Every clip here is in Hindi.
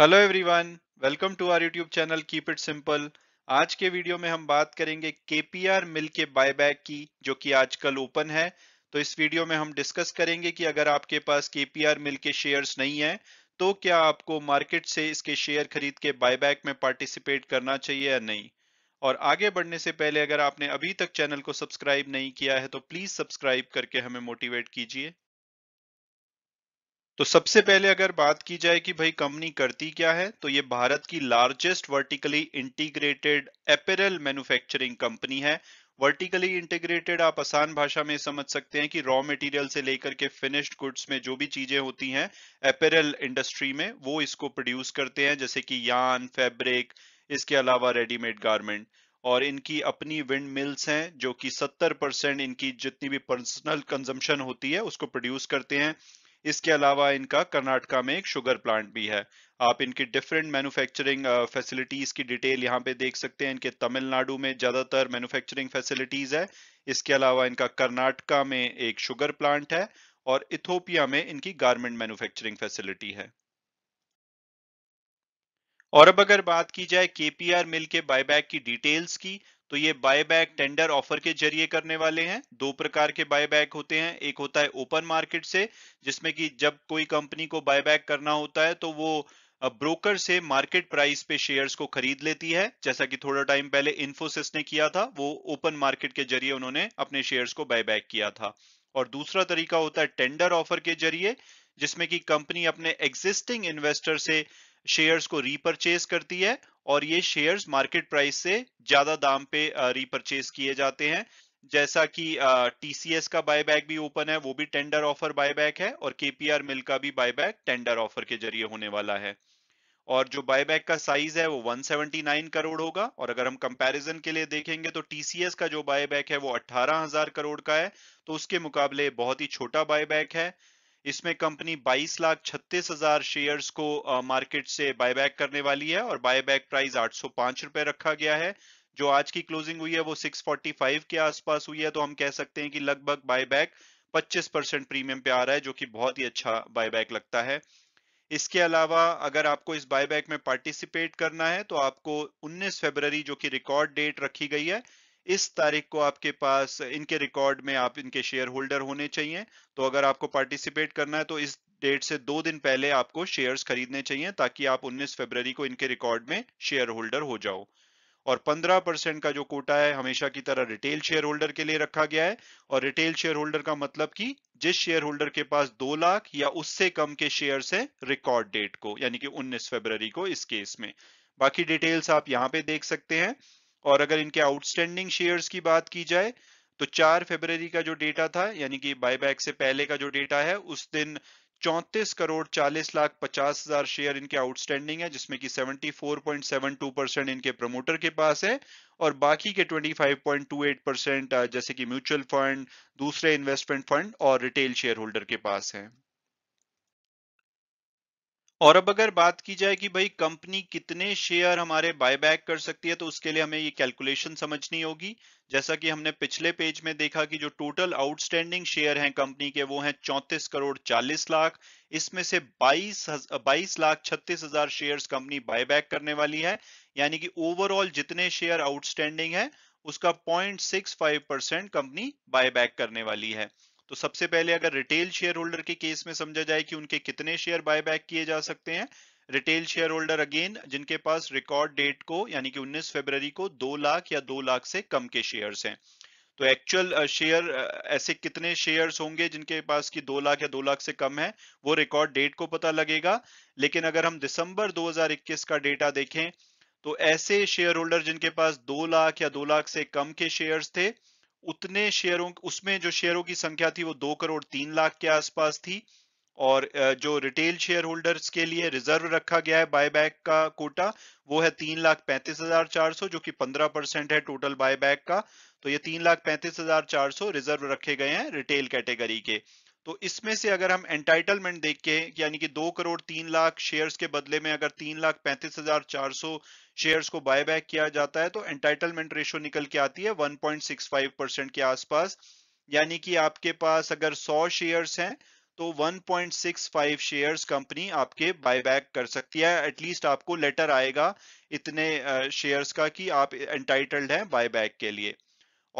hello everyone welcome to our YouTube channel keep it simple आज के वीडियो में हम बात करेंगे केपीआर मिल के बायबैक की जो कि आजकल ओपन है तो इस वीडियो में हम डिस्कस करेंगे कि अगर आपके पास केपीआर मिल के शेयर्स नहीं है तो क्या आपको मार्केट से इसके शेयर खरीद के बायबैक में पार्टिसिपेट करना चाहिए या नहीं और आगे बढ़ने से पहले अगर आपने अभी तक चैनल को सब्सक्राइब नहीं किया है तो प्लीज सब्सक्राइब करके हमें मोटिवेट कीजिए तो सबसे पहले अगर बात की जाए कि भाई कंपनी करती क्या है तो ये भारत की largest vertically integrated apparel manufacturing company है वर्टिकली इंटीग्रेटेड आप आसान भाषा में समझ सकते हैं कि रॉ मटेरियल से लेकर के फिनिश्ड गुड्स में जो भी चीजें होती हैं एपेरल इंडस्ट्री में वो इसको प्रोड्यूस करते हैं जैसे कि यान फैब्रिक इसके अलावा रेडीमेड गारमेंट और इनकी अपनी विंड मिल्स हैं जो कि 70 परसेंट इनकी जितनी भी पर्सनल कंजम्पशन होती है उसको प्रोड्यूस करते हैं इसके अलावा इनका कर्नाटका में एक शुगर प्लांट भी है आप इनकी डिफरेंट मैन्युफैक्चरिंग फैसिलिटीज की डिटेल यहाँ पे देख सकते हैं इनके तमिलनाडु में ज्यादातर मैन्युफैक्चरिंग फैसिलिटीज है इसके अलावा इनका कर्नाटका में एक शुगर प्लांट है और इथोपिया में इनकी गारमेंट मैन्युफैक्चरिंग फैसिलिटी है और अब अगर बात की जाए केपीआर मिल के बायबैक की डिटेल्स की तो ये बाय बैक टेंडर ऑफर के जरिए करने वाले हैं दो प्रकार के बाय बैक होते हैं एक होता है ओपन मार्केट से जिसमें कि जब कोई कंपनी को बाय बैक करना होता है तो वो ब्रोकर से मार्केट प्राइस पे शेयर्स को खरीद लेती है जैसा कि थोड़ा टाइम पहले इन्फोसिस ने किया था वो ओपन मार्केट के जरिए उन्होंने अपने शेयर्स को बाय बैक किया था और दूसरा तरीका होता है टेंडर ऑफर के जरिए जिसमें कि कंपनी अपने एग्जिस्टिंग इन्वेस्टर से शेयर्स को रीपरचेज करती है और ये शेयर्स मार्केट प्राइस से ज्यादा दाम पे रीपरचेज किए जाते हैं जैसा कि टीसीएस का बायबैक भी ओपन है वो भी टेंडर ऑफर बायबैक है और केपीआर मिल का भी बायबैक टेंडर ऑफर के जरिए होने वाला है और जो बायबैक का साइज है वो 179 करोड़ होगा और अगर हम कंपैरिजन के लिए देखेंगे तो टीसीएस का जो बायबैक है वो 18,000 करोड़ का है तो उसके मुकाबले बहुत ही छोटा बायबैक है इसमें कंपनी बाईस लाख छत्तीस हजार शेयर को मार्केट से बायबैक करने वाली है और बायबैक प्राइस आठ सौ रुपए रखा गया है जो आज की क्लोजिंग हुई है वो 645 के आसपास हुई है तो हम कह सकते हैं कि लगभग बायबैक 25 परसेंट प्रीमियम पे आ रहा है जो कि बहुत ही अच्छा बायबैक लगता है इसके अलावा अगर आपको इस बायबैक में पार्टिसिपेट करना है तो आपको 19 फरवरी जो कि रिकॉर्ड डेट रखी गई है इस तारीख को आपके पास इनके रिकॉर्ड में आप इनके शेयर होल्डर होने चाहिए तो अगर आपको पार्टिसिपेट करना है तो इस डेट से दो दिन पहले आपको शेयर्स खरीदने चाहिए ताकि आप 19 फरवरी को इनके रिकॉर्ड में शेयर होल्डर हो जाओ और 15 परसेंट का जो कोटा है हमेशा की तरह रिटेल शेयर होल्डर के लिए रखा गया है और रिटेल शेयर होल्डर का मतलब कि जिस शेयर होल्डर के पास दो लाख या उससे कम के शेयर है रिकॉर्ड डेट को यानी कि 19 फरवरी को इस केस में बाकी डिटेल्स आप यहां पे देख सकते हैं और अगर इनके आउटस्टैंडिंग शेयर्स की बात की जाए तो चार फरवरी का जो डेटा था यानी कि बायबैक से पहले का जो डेटा है उस दिन चौंतीस करोड़ चालीस लाख पचास हजार शेयर इनके आउटस्टैंडिंग है जिसमें कि 74.72 परसेंट इनके प्रमोटर के पास है और बाकी के 25.28 परसेंट जैसे कि म्यूचुअल फंड दूसरे इन्वेस्टमेंट फंड और रिटेल शेयर होल्डर के पास है और अब अगर बात की जाए कि भाई कंपनी कितने शेयर हमारे बायबैक कर सकती है तो उसके लिए हमें ये कैलकुलेशन समझनी होगी जैसा कि हमने पिछले पेज में देखा कि जो टोटल आउटस्टैंडिंग शेयर हैं कंपनी के वो हैं 34 करोड़ 40 लाख इसमें से 22 22 लाख छत्तीस हजार शेयर कंपनी बायबैक करने वाली है यानी कि ओवरऑल जितने शेयर आउटस्टैंडिंग है उसका पॉइंट परसेंट कंपनी बायबैक करने वाली है तो सबसे पहले अगर रिटेल शेयर होल्डर के केस में समझा जाए कि उनके कितने शेयर बायबैक किए जा सकते हैं रिटेल शेयर होल्डर अगेन जिनके पास रिकॉर्ड डेट को यानी कि 19 फरवरी को दो लाख या दो लाख से कम के शेयर्स हैं तो एक्चुअल शेयर uh, uh, ऐसे कितने शेयर्स होंगे जिनके पास की दो लाख या दो लाख से कम है वो रिकॉर्ड डेट को पता लगेगा लेकिन अगर हम दिसंबर 2021 का डेटा देखें तो ऐसे शेयर होल्डर जिनके पास दो लाख या दो लाख से कम के शेयर्स थे उतने शेयरों उसमें जो शेयरों की संख्या थी वो दो करोड़ तीन लाख के आसपास थी और जो रिटेल शेयर होल्डर्स के लिए रिजर्व रखा गया है बायबैक का कोटा वो है तीन लाख पैंतीस हजार चार सौ जो कि पंद्रह परसेंट है टोटल बायबैक का तो ये तीन लाख पैंतीस हजार चार सौ रिजर्व रखे गए हैं रिटेल कैटेगरी के तो इसमें से अगर हम एंटाइटलमेंट देख के यानी कि दो करोड़ तीन लाख शेयर्स के बदले में अगर तीन लाख पैंतीस हजार चार सौ शेयर्स को बाय बैक किया जाता है तो एंटाइटलमेंट रेशियो निकल के आती है 1.65 परसेंट के आसपास यानी कि आपके पास अगर 100 शेयर्स हैं तो 1.65 शेयर्स कंपनी आपके बायबैक कर सकती है एटलीस्ट आपको लेटर आएगा इतने शेयर्स का कि आप एंटाइटल्ड हैं बायबैक के लिए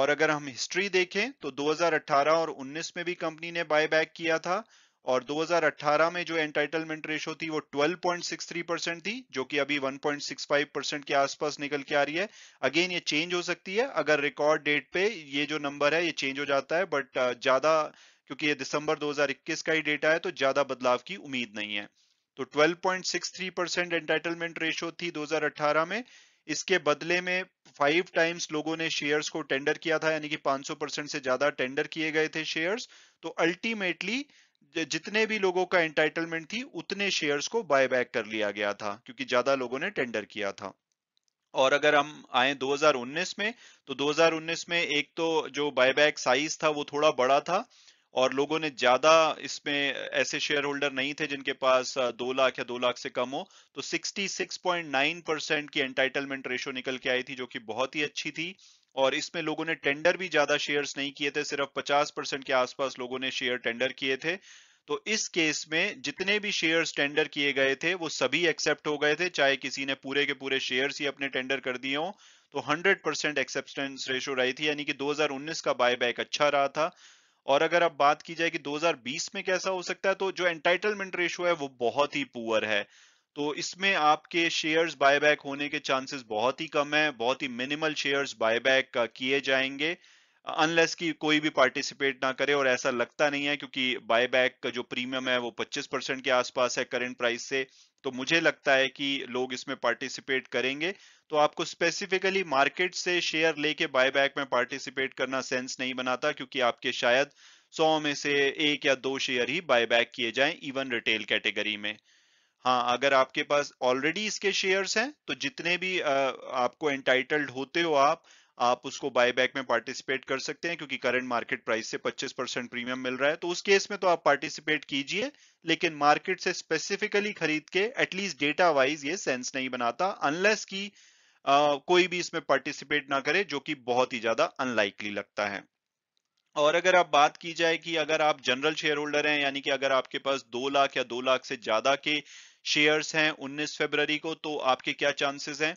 और अगर हम हिस्ट्री देखें तो 2018 और 19 में भी कंपनी ने बायबैक किया था और 2018 में जो एंटाइटलमेंट रेशो थी वो 12.63 परसेंट थी जो कि अभी 1.65 परसेंट के आसपास निकल के आ रही है अगेन ये चेंज हो सकती है अगर रिकॉर्ड डेट पे ये जो नंबर है ये चेंज हो जाता है बट uh, ज्यादा क्योंकि ये दिसंबर 2021 का ही डेटा है तो ज्यादा बदलाव की उम्मीद नहीं है तो 12.63 परसेंट एंटाइटलमेंट रेशो थी 2018 में इसके बदले में फाइव टाइम्स लोगों ने शेयर्स को टेंडर किया था यानी कि 500 परसेंट से ज्यादा टेंडर किए गए थे शेयर्स तो अल्टीमेटली जितने भी लोगों का एंटाइटलमेंट थी उतने शेयर्स को बाय बैक कर लिया गया था क्योंकि ज्यादा लोगों ने टेंडर किया था और अगर हम आए 2019 में तो 2019 में एक तो जो बायबैक साइज था वो थोड़ा बड़ा था और लोगों ने ज्यादा इसमें ऐसे शेयर होल्डर नहीं थे जिनके पास दो लाख या दो लाख से कम हो तो 66.9 परसेंट की एंटाइटलमेंट रेशो निकल के आई थी जो कि बहुत ही अच्छी थी और इसमें लोगों ने टेंडर भी ज्यादा शेयर्स नहीं किए थे सिर्फ 50 परसेंट के आसपास लोगों ने शेयर टेंडर किए थे तो इस केस में जितने भी शेयर्स टेंडर किए गए थे वो सभी एक्सेप्ट हो गए थे चाहे किसी ने पूरे के पूरे शेयर्स ही अपने टेंडर कर दिए हो तो 100 परसेंट एक्सेप्टेंस रेशो रही थी यानी कि 2019 का बायबैक अच्छा रहा था और अगर अब बात की जाए कि 2020 में कैसा हो सकता है तो जो एंटाइटलमेंट रेशो है वो बहुत ही पुअर है तो इसमें आपके शेयर्स बायबैक होने के चांसेस बहुत ही कम है बहुत ही मिनिमल शेयर्स बायबैक किए जाएंगे अनलेस uh, की कोई भी पार्टिसिपेट ना करे और ऐसा लगता नहीं है क्योंकि बायबैक का जो प्रीमियम है वो 25 परसेंट के आसपास है करंट प्राइस से तो मुझे लगता है कि लोग इसमें पार्टिसिपेट करेंगे तो आपको स्पेसिफिकली मार्केट से शेयर लेके बायबैक में पार्टिसिपेट करना सेंस नहीं बनाता क्योंकि आपके शायद 100 में से एक या दो शेयर ही बायबैक किए जाएं इवन रिटेल कैटेगरी में हाँ अगर आपके पास ऑलरेडी इसके शेयर्स हैं तो जितने भी आपको एंटाइटल्ड होते हो आप आप उसको बायबैक में पार्टिसिपेट कर सकते हैं क्योंकि करंट मार्केट प्राइस से 25 परसेंट प्रीमियम मिल रहा है तो उस केस में तो आप पार्टिसिपेट कीजिए लेकिन मार्केट से स्पेसिफिकली खरीद के एटलीस्ट डेटा वाइज ये सेंस नहीं बनाता अनलेस की आ, कोई भी इसमें पार्टिसिपेट ना करे जो कि बहुत ही ज्यादा अनलाइकली लगता है और अगर आप बात की जाए कि अगर आप जनरल शेयर होल्डर हैं यानी कि अगर आपके पास दो लाख या दो लाख से ज्यादा के शेयर्स हैं 19 फरवरी को तो आपके क्या चांसेस हैं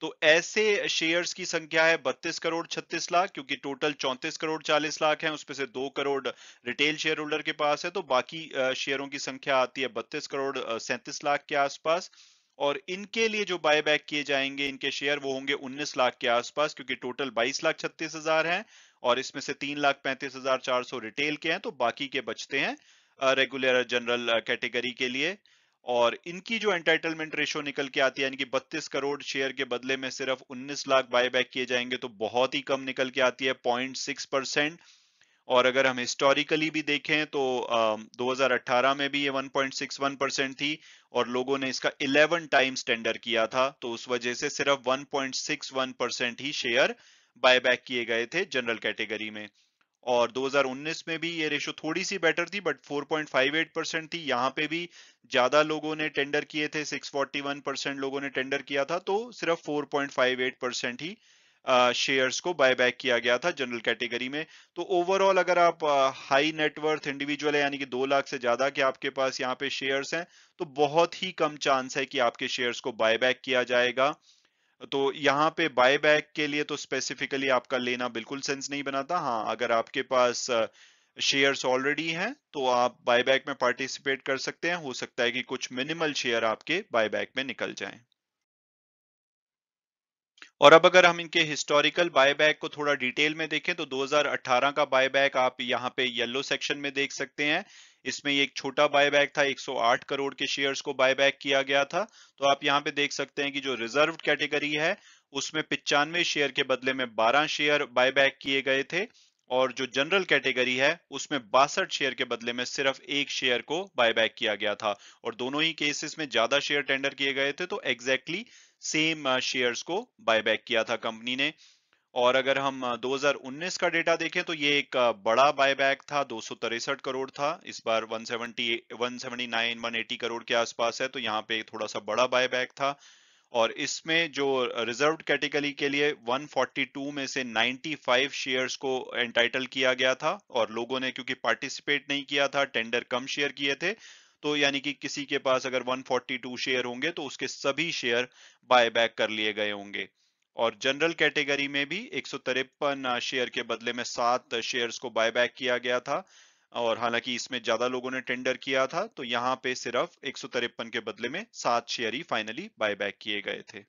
तो ऐसे शेयर्स की संख्या है बत्तीस करोड़ छत्तीस लाख क्योंकि टोटल चौंतीस करोड़ चालीस लाख है उसमें से दो करोड़ रिटेल शेयर होल्डर के पास है तो बाकी शेयरों की संख्या आती है बत्तीस करोड़ सैंतीस लाख के आसपास और इनके लिए जो बायबैक किए जाएंगे इनके शेयर वो होंगे 19 लाख के आसपास क्योंकि टोटल 22 लाख छत्तीस हजार है और इसमें से तीन लाख पैंतीस हजार चार सौ रिटेल के हैं तो बाकी के बचते हैं रेगुलर जनरल कैटेगरी के लिए और इनकी जो एंटाइटलमेंट रेशो निकल के आती है यानी कि 32 करोड़ शेयर के बदले में सिर्फ 19 लाख बायबैक किए जाएंगे तो बहुत ही कम निकल के आती है पॉइंट परसेंट और अगर हम हिस्टोरिकली भी देखें तो आ, 2018 में भी ये 1.61 परसेंट थी और लोगों ने इसका 11 टाइम्स टेंडर किया था तो उस वजह से सिर्फ 1.61 परसेंट ही शेयर बायबैक किए गए थे जनरल कैटेगरी में और 2019 में भी ये रेशो थोड़ी सी बेटर थी बट 4.58 परसेंट थी यहाँ पे भी ज्यादा लोगों ने टेंडर किए थे 641 परसेंट लोगों ने टेंडर किया था तो सिर्फ 4.58 परसेंट ही शेयर्स को बायबैक किया गया था जनरल कैटेगरी में तो ओवरऑल अगर आप हाई नेटवर्थ इंडिविजुअल है यानी कि दो लाख से ज्यादा के आपके पास यहाँ पे शेयर्स हैं तो बहुत ही कम चांस है कि आपके शेयर्स को बायबैक किया जाएगा तो यहाँ पे बाय बैक के लिए तो स्पेसिफिकली आपका लेना बिल्कुल सेंस नहीं बनाता हाँ अगर आपके पास शेयर्स ऑलरेडी हैं तो आप बायबैक में पार्टिसिपेट कर सकते हैं हो सकता है कि कुछ मिनिमल शेयर आपके बायबैक में निकल जाए और अब अगर हम इनके हिस्टोरिकल बायबैक को थोड़ा डिटेल में देखें तो 2018 का बायबैक आप यहां पे येलो सेक्शन में देख सकते हैं इसमें एक छोटा बायबैक था 108 करोड़ के शेयर्स को बायबैक किया गया था तो आप यहाँ पे देख सकते हैं कि जो रिजर्व कैटेगरी है उसमें पिचानवे शेयर के बदले में 12 शेयर बायबैक किए गए थे और जो जनरल कैटेगरी है उसमें बासठ शेयर के बदले में सिर्फ एक शेयर को बायबैक किया गया था और दोनों ही केसेस में ज्यादा शेयर टेंडर किए गए थे तो एग्जैक्टली सेम शेयर्स को बायबैक किया था कंपनी ने और अगर हम 2019 का डेटा देखें तो ये एक बड़ा बायबैक था दो करोड़ था इस बार 170 179 180 करोड़ के आसपास है तो यहाँ पे थोड़ा सा बड़ा बायबैक था और इसमें जो रिजर्व कैटेगरी के लिए 142 में से 95 शेयर्स को एंटाइटल किया गया था और लोगों ने क्योंकि पार्टिसिपेट नहीं किया था टेंडर कम शेयर किए थे तो यानी कि किसी के पास अगर 142 शेयर होंगे तो उसके सभी शेयर बायबैक कर लिए गए होंगे और जनरल कैटेगरी में भी एक शेयर के बदले में सात शेयर्स को बायबैक किया गया था और हालांकि इसमें ज्यादा लोगों ने टेंडर किया था तो यहाँ पे सिर्फ एक के बदले में सात शेयर ही फाइनली बायबैक किए गए थे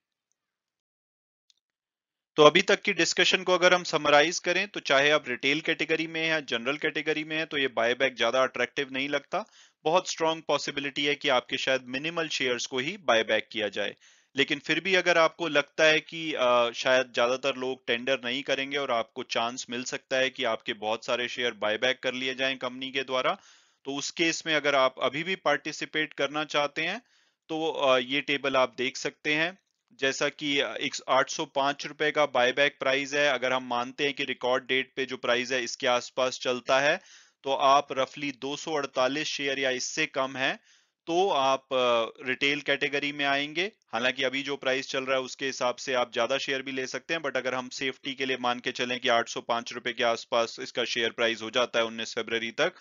तो अभी तक की डिस्कशन को अगर हम समराइज करें तो चाहे आप रिटेल कैटेगरी में या जनरल कैटेगरी में है तो ये बायबैक ज्यादा अट्रैक्टिव नहीं लगता बहुत स्ट्रॉन्ग पॉसिबिलिटी है कि आपके शायद मिनिमल शेयर्स को ही बायबैक किया जाए लेकिन फिर भी अगर आपको लगता है कि आ, शायद ज्यादातर लोग टेंडर नहीं करेंगे और आपको चांस मिल सकता है कि आपके बहुत सारे शेयर बायबैक कर लिए जाएं कंपनी के द्वारा तो उस केस में अगर आप अभी भी पार्टिसिपेट करना चाहते हैं तो आ, ये टेबल आप देख सकते हैं जैसा कि एक आठ रुपए का बायबैक प्राइस है अगर हम मानते हैं कि रिकॉर्ड डेट पे जो प्राइस है इसके आसपास चलता है तो आप रफली दो शेयर या इससे कम है तो आप रिटेल कैटेगरी में आएंगे हालांकि अभी जो प्राइस चल रहा है उसके हिसाब से आप ज्यादा शेयर भी ले सकते हैं बट अगर हम सेफ्टी के लिए मान के चलें कि आठ सौ रुपए के आसपास इसका शेयर प्राइस हो जाता है उन्नीस फेब्रवरी तक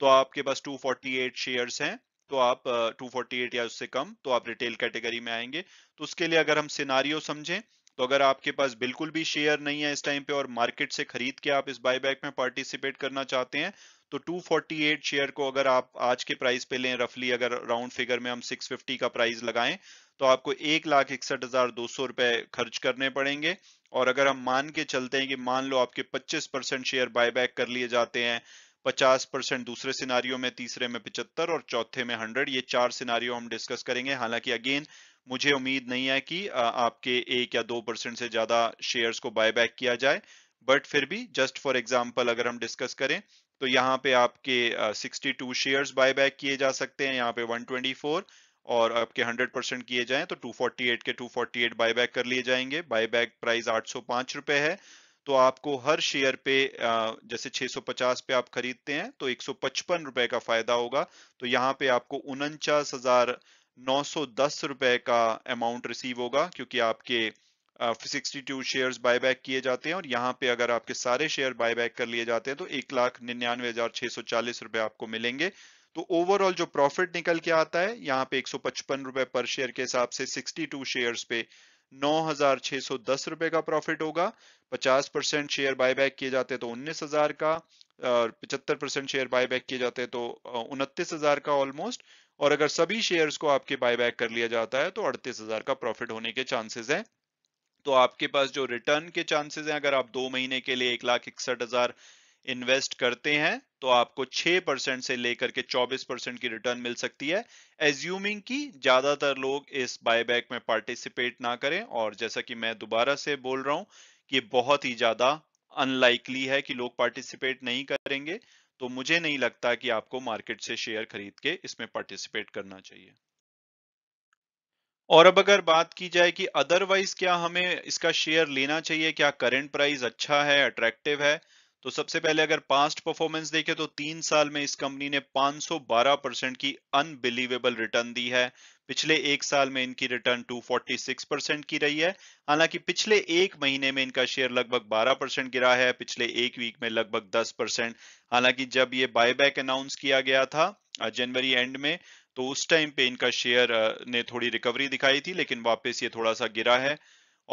तो आपके पास 248 शेयर्स हैं तो आप 248 या उससे कम तो आप रिटेल कैटेगरी में आएंगे तो उसके लिए अगर हम सिनारियो समझें तो अगर आपके पास बिल्कुल भी शेयर नहीं है इस टाइम पे और मार्केट से खरीद के आप इस बायबैक में पार्टिसिपेट करना चाहते हैं तो 248 शेयर को अगर आप आज के प्राइस पे लें रफली अगर राउंड फिगर में हम 650 का प्राइस लगाएं तो आपको एक लाख इकसठ हजार दो सौ रुपए खर्च करने पड़ेंगे और अगर हम मान के चलते हैं कि मान लो आपके 25 परसेंट शेयर बायबैक कर लिए जाते हैं 50 परसेंट दूसरे सिनारियों में तीसरे में पिचहत्तर और चौथे में हंड्रेड ये चार सिनारियो हम डिस्कस करेंगे हालांकि अगेन मुझे उम्मीद नहीं है कि आपके एक या दो परसेंट से ज्यादा शेयर्स को बायबैक किया जाए बट फिर भी जस्ट फॉर एग्जाम्पल अगर हम डिस्कस करें तो यहाँ पे आपके सिक्सटी टू शेयर बायबैक किए जा सकते हैं यहाँ पे फोर और आपके 100 परसेंट किए जाएं तो 248 के 248 बायबैक कर लिए जाएंगे बायबैक प्राइस आठ सौ रुपए है तो आपको हर शेयर पे जैसे 650 पे आप खरीदते हैं तो एक रुपए का फायदा होगा तो यहाँ पे आपको उनचास हजार रुपए का अमाउंट रिसीव होगा क्योंकि आपके सिक्सटी टू शेयर्स बायबैक किए जाते हैं और यहाँ पे अगर आपके सारे शेयर बायबैक कर लिए जाते हैं तो एक लाख निन्यानवे हजार छह सौ चालीस रुपए आपको मिलेंगे तो ओवरऑल जो प्रॉफिट निकल के आता है यहाँ पे एक सौ पचपन रुपए पर शेयर के हिसाब से सिक्सटी टू शेयर्स पे नौ हजार छह सौ दस रुपए का प्रॉफिट होगा पचास परसेंट शेयर बायबैक किए जाते हैं तो उन्नीस हजार का और पचहत्तर परसेंट शेयर बायबैक किए जाते हैं तो उनतीस हजार का ऑलमोस्ट और अगर सभी शेयर्स को आपके बायबैक कर लिया जाता है तो अड़तीस हजार का प्रॉफिट होने के चांसेस हैं तो आपके पास जो रिटर्न के चांसेस हैं अगर आप दो महीने के लिए एक लाख इकसठ हजार इन्वेस्ट करते हैं तो आपको 6 परसेंट से लेकर के 24 परसेंट की रिटर्न मिल सकती है एज्यूमिंग कि ज्यादातर लोग इस बायबैक में पार्टिसिपेट ना करें और जैसा कि मैं दोबारा से बोल रहा हूं कि बहुत ही ज्यादा अनलाइकली है कि लोग पार्टिसिपेट नहीं करेंगे तो मुझे नहीं लगता कि आपको मार्केट से शेयर खरीद के इसमें पार्टिसिपेट करना चाहिए और अब अगर बात की जाए कि अदरवाइज क्या हमें इसका शेयर लेना चाहिए क्या करंट प्राइस अच्छा है अट्रैक्टिव है तो सबसे पहले अगर पास्ट परफॉर्मेंस देखें तो तीन साल में इस कंपनी ने 512 परसेंट की अनबिलीवेबल रिटर्न दी है पिछले एक साल में इनकी रिटर्न 246 परसेंट की रही है हालांकि पिछले एक महीने में इनका शेयर लगभग 12 परसेंट गिरा है पिछले एक वीक में लगभग 10 परसेंट हालांकि जब ये बायबैक अनाउंस किया गया था जनवरी एंड में तो उस टाइम पे इनका शेयर ने थोड़ी रिकवरी दिखाई थी लेकिन वापस ये थोड़ा सा गिरा है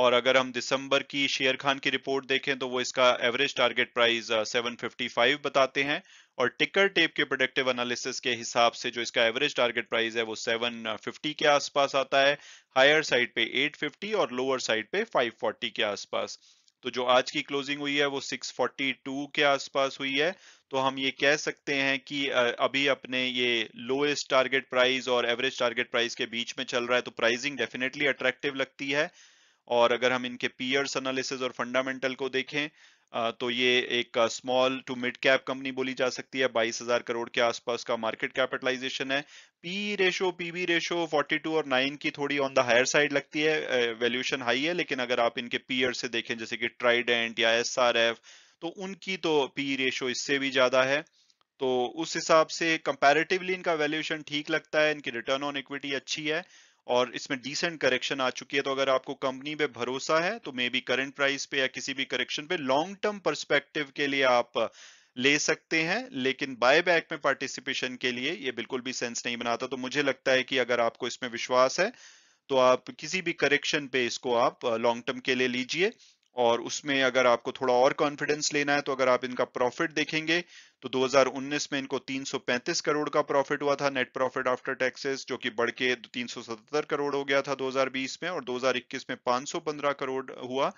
और अगर हम दिसंबर की शेयर खान की रिपोर्ट देखें तो वो इसका एवरेज टारगेट प्राइस 755 बताते हैं और टिकर टेप के प्रोडक्टिव एनालिसिस के हिसाब से जो इसका एवरेज टारगेट प्राइस है वो 750 के आसपास आता है हायर साइड पे 850 और लोअर साइड पे 540 के आसपास तो जो आज की क्लोजिंग हुई है वो 642 के आसपास हुई है तो हम ये कह सकते हैं कि अभी अपने ये लोएस्ट टारगेट प्राइस और एवरेज टारगेट प्राइस के बीच में चल रहा है तो प्राइसिंग डेफिनेटली अट्रैक्टिव लगती है और अगर हम इनके पीयर्स एनालिसिस और फंडामेंटल को देखें तो ये एक small to mid cap company बोली जा सकती है 22,000 करोड़ के आसपास का मार्केट कैपिटलाइजेशन है पी रेशो पीबी रेशो 42 और 9 की थोड़ी ऑन द हायर साइड लगती है वैल्यूएशन हाई है लेकिन अगर आप इनके पीयर से देखें जैसे कि ट्राइडेंट या एस तो उनकी तो पी रेशो इससे भी ज्यादा है तो उस हिसाब से कंपेरेटिवली इनका वैल्यूएशन ठीक लगता है इनकी रिटर्न ऑन इक्विटी अच्छी है और इसमें डिसेंट करेक्शन आ चुकी है तो अगर आपको कंपनी पे भरोसा है तो मे बी करेंट प्राइस पे या किसी भी करेक्शन पे लॉन्ग टर्म परस्पेक्टिव के लिए आप ले सकते हैं लेकिन बायबैक में पार्टिसिपेशन के लिए ये बिल्कुल भी सेंस नहीं बनाता तो मुझे लगता है कि अगर आपको इसमें विश्वास है तो आप किसी भी करेक्शन पे इसको आप लॉन्ग टर्म के लिए लीजिए और उसमें अगर आपको थोड़ा और कॉन्फिडेंस लेना है तो अगर आप इनका प्रॉफिट देखेंगे तो 2019 में इनको 335 करोड़ का प्रॉफिट हुआ था नेट प्रॉफिट आफ्टर टैक्सेस जो कि बढ़ के तीन करोड़ हो गया था 2020 में और 2021 में 515 करोड़ हुआ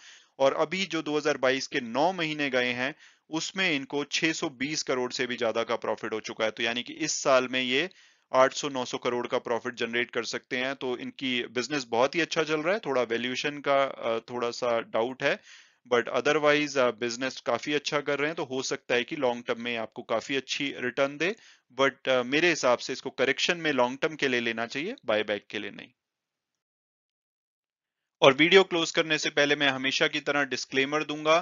और अभी जो 2022 के 9 महीने गए हैं उसमें इनको 620 करोड़ से भी ज्यादा का प्रॉफिट हो चुका है तो यानी कि इस साल में ये 800-900 करोड़ का प्रॉफिट जनरेट कर सकते हैं तो इनकी बिजनेस बहुत ही अच्छा चल रहा है थोड़ा वैल्यूएशन का थोड़ा सा डाउट है बट अदरवाइज बिजनेस काफी अच्छा कर रहे हैं तो हो सकता है कि लॉन्ग टर्म में आपको काफी अच्छी रिटर्न दे बट uh, मेरे हिसाब से इसको करेक्शन में लॉन्ग टर्म के लिए लेना चाहिए बैक के लिए नहीं और वीडियो क्लोज करने से पहले मैं हमेशा की तरह डिस्क्लेमर दूंगा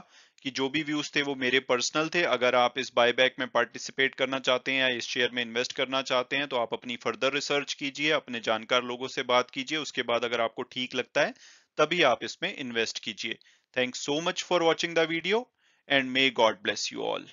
कि जो भी व्यूज थे वो मेरे पर्सनल थे अगर आप इस बायबैक में पार्टिसिपेट करना चाहते हैं या इस शेयर में इन्वेस्ट करना चाहते हैं तो आप अपनी फर्दर रिसर्च कीजिए अपने जानकार लोगों से बात कीजिए उसके बाद अगर आपको ठीक लगता है तभी आप इसमें इन्वेस्ट कीजिए thank so much for watching the video and may God bless you all